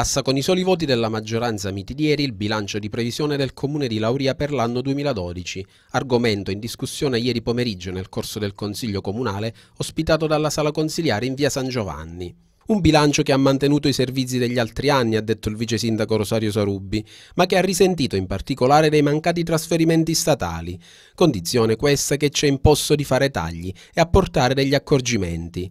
Passa con i soli voti della maggioranza mitidieri il bilancio di previsione del Comune di Lauria per l'anno 2012, argomento in discussione ieri pomeriggio nel corso del Consiglio Comunale ospitato dalla Sala Consiliare in via San Giovanni. Un bilancio che ha mantenuto i servizi degli altri anni, ha detto il vice sindaco Rosario Sarubbi, ma che ha risentito in particolare dei mancati trasferimenti statali, condizione questa che ci ha imposto di fare tagli e apportare degli accorgimenti.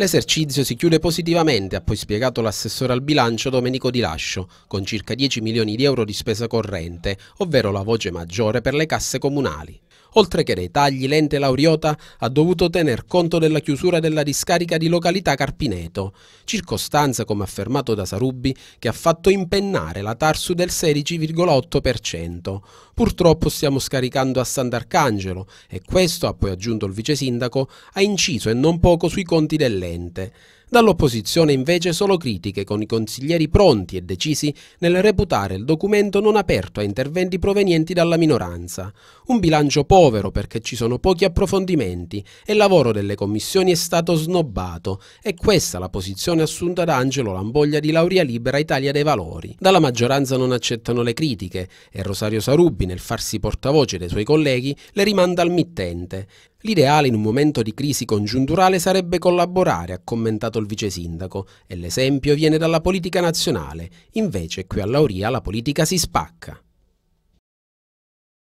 L'esercizio si chiude positivamente, ha poi spiegato l'assessore al bilancio Domenico Di Lascio, con circa 10 milioni di euro di spesa corrente, ovvero la voce maggiore per le casse comunali. Oltre che dei tagli, l'ente Lauriota ha dovuto tener conto della chiusura della discarica di località Carpineto, circostanza, come affermato da Sarubbi, che ha fatto impennare la Tarsu del 16,8%. Purtroppo stiamo scaricando a Sant'Arcangelo e questo, ha poi aggiunto il vice sindaco, ha inciso e non poco sui conti dell'ente. Dall'opposizione invece solo critiche con i consiglieri pronti e decisi nel reputare il documento non aperto a interventi provenienti dalla minoranza. Un bilancio povero perché ci sono pochi approfondimenti e il lavoro delle commissioni è stato snobbato e questa la posizione assunta da Angelo Lamboglia di Laurea Libera Italia dei Valori. Dalla maggioranza non accettano le critiche e Rosario Sarubbi nel farsi portavoce dei suoi colleghi le rimanda al mittente. L'ideale in un momento di crisi congiunturale sarebbe collaborare, ha commentato il vice sindaco, e l'esempio viene dalla politica nazionale. Invece qui a Lauria la politica si spacca.